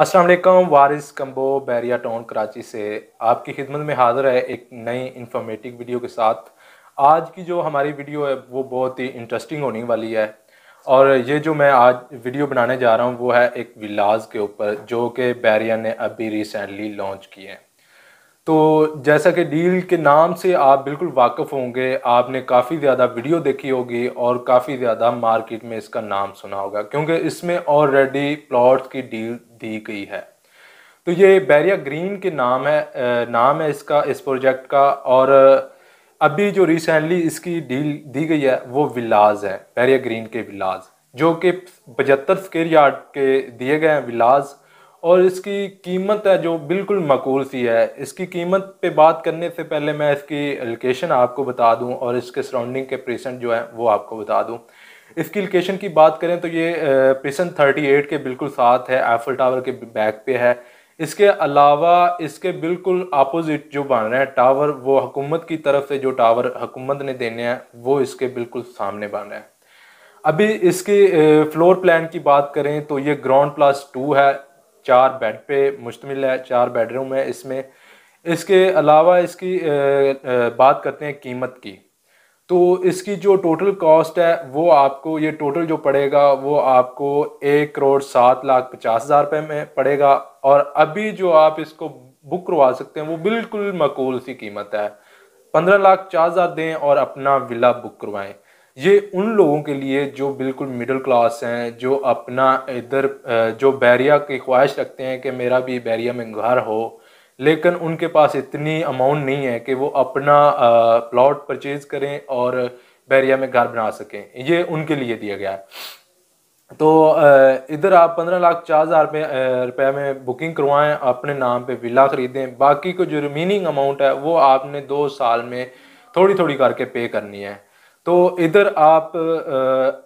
अस्सलाम वालेकुम वारिस कम्बो बैरिया टाउन कराची से आपकी खिदमत में हाज़िर है एक नई इन्फॉर्मेटिव वीडियो के साथ आज की जो हमारी वीडियो है वो बहुत ही इंटरेस्टिंग होने वाली है और ये जो मैं आज वीडियो बनाने जा रहा हूँ वो है एक विलाज के ऊपर जो कि बैरिया ने अभी रिसेंटली लॉन्च किए हैं तो जैसा कि डील के नाम से आप बिल्कुल वाकफ़ होंगे आपने काफ़ी ज़्यादा वीडियो देखी होगी और काफ़ी ज़्यादा मार्केट में इसका नाम सुना होगा क्योंकि इसमें ऑलरेडी प्लॉट्स की डील दी गई है तो ये बैरिया ग्रीन के नाम है नाम है इसका इस प्रोजेक्ट का और अभी जो रिसेंटली इसकी डील दी गई है वो विलाज है बैरिया ग्रीन के विलाज जो कि पचहत्तर स्केर यार्ड के दिए गए हैं विलाज और इसकी कीमत है जो बिल्कुल मकूल सी है इसकी कीमत पे बात करने से पहले मैं इसकी लोकेशन आपको बता दूं और इसके सराउंडिंग के प्रेसेंट जो है वो आपको बता दूं इसकी लोकेशन की बात करें तो ये थर्टी एट के बिल्कुल साथ है एफल टावर के बैक पे है इसके अलावा इसके बिल्कुल अपोजिट जो बन रहे हैं टावर वो हकूमत की तरफ से जो टावर हकूमत ने देने हैं वो इसके बिल्कुल सामने बन रहे हैं अभी इसके फ्लोर प्लान की बात करें तो ये ग्राउंड प्लस टू है चार बेड पे मुश्तमिल है चार बेडरूम है इसमें इसके अलावा इसकी बात करते हैं कीमत की तो इसकी जो टोटल कॉस्ट है वो आपको ये टोटल जो पड़ेगा वो आपको एक करोड़ सात लाख पचास हज़ार रुपये में पड़ेगा और अभी जो आप इसको बुक करवा सकते हैं वो बिल्कुल मकूल सी कीमत है पंद्रह लाख चार हज़ार दें और अपना विला बुक करवाएं ये उन लोगों के लिए जो बिल्कुल मिडिल क्लास हैं जो अपना इधर जो बैरिया की ख्वाहिश रखते हैं कि मेरा भी बैरिया में घर हो लेकिन उनके पास इतनी अमाउंट नहीं है कि वो अपना प्लॉट परचेज़ करें और बैरिया में घर बना सकें ये उनके लिए दिया गया है तो इधर आप पंद्रह लाख चार हज़ार रुपये में बुकिंग करवाएं अपने नाम पे विला ख़रीदें बाकी को जो रिमेनिंग अमाउंट है वो आपने दो साल में थोड़ी थोड़ी करके पे करनी है तो इधर आप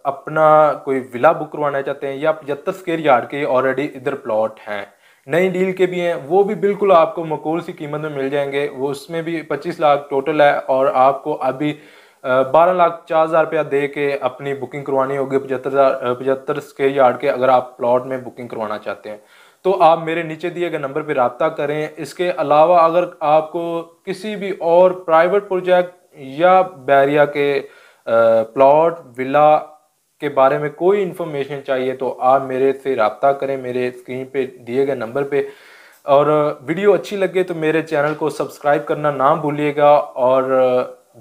अपना कोई विला बुक करवाना चाहते हैं या पचहत्तर स्केयर यार्ड के ऑलरेडी इधर प्लॉट हैं नई डील के भी हैं वो भी बिल्कुल आपको मकूल सी कीमत में मिल जाएंगे वो उसमें भी पच्चीस लाख टोटल है और आपको अभी बारह लाख चार हज़ार रुपया दे के अपनी बुकिंग करवानी होगी पचहत्तर हज़ार पचहत्तर स्केयर यार्ड के अगर आप प्लॉट में बुकिंग करवाना चाहते हैं तो आप मेरे नीचे दिए गए नंबर पर रबता करें इसके अलावा अगर आपको किसी भी और प्राइवेट प्रोजेक्ट या बैरिया के प्लॉट विला के बारे में कोई इन्फॉर्मेशन चाहिए तो आप मेरे से रबता करें मेरे स्क्रीन पे दिए गए नंबर पे और वीडियो अच्छी लगे तो मेरे चैनल को सब्सक्राइब करना ना भूलिएगा और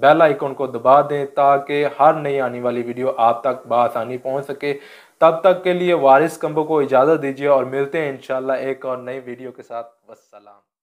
बेल आइकॉन को दबा दें ताकि हर नई आने वाली वीडियो आप तक बसानी पहुंच सके तब तक के लिए वारिस कंबो को इजाज़त दीजिए और मिलते हैं इन एक और नई वीडियो के साथ वसलाम